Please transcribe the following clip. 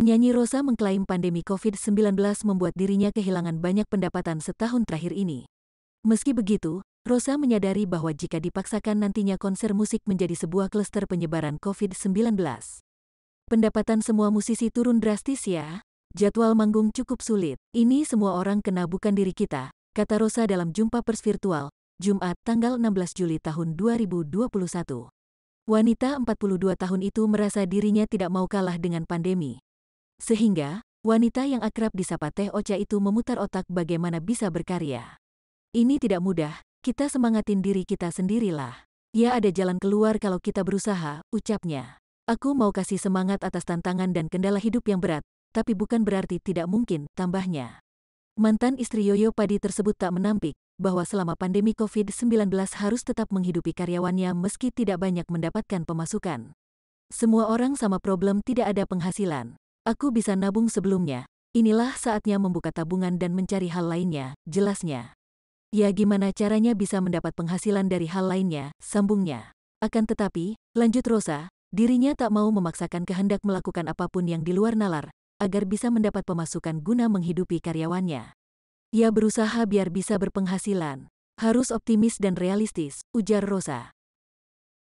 Penyanyi Rosa mengklaim pandemi COVID-19 membuat dirinya kehilangan banyak pendapatan setahun terakhir ini. Meski begitu, Rosa menyadari bahwa jika dipaksakan nantinya konser musik menjadi sebuah klaster penyebaran COVID-19. Pendapatan semua musisi turun drastis ya, jadwal manggung cukup sulit. Ini semua orang kena bukan diri kita, kata Rosa dalam jumpa pers virtual, Jumat tanggal 16 Juli tahun 2021. Wanita 42 tahun itu merasa dirinya tidak mau kalah dengan pandemi sehingga, wanita yang akrab disapa Teh Ocha itu memutar otak bagaimana bisa berkarya. Ini tidak mudah, kita semangatin diri kita sendirilah. Ya ada jalan keluar kalau kita berusaha, ucapnya. Aku mau kasih semangat atas tantangan dan kendala hidup yang berat, tapi bukan berarti tidak mungkin, tambahnya. Mantan istri Yoyo Padi tersebut tak menampik, bahwa selama pandemi COVID-19 harus tetap menghidupi karyawannya meski tidak banyak mendapatkan pemasukan. Semua orang sama problem tidak ada penghasilan. Aku bisa nabung sebelumnya. Inilah saatnya membuka tabungan dan mencari hal lainnya, jelasnya. Ya gimana caranya bisa mendapat penghasilan dari hal lainnya, sambungnya. Akan tetapi, lanjut Rosa, dirinya tak mau memaksakan kehendak melakukan apapun yang di luar nalar, agar bisa mendapat pemasukan guna menghidupi karyawannya. Ia berusaha biar bisa berpenghasilan. Harus optimis dan realistis, ujar Rosa.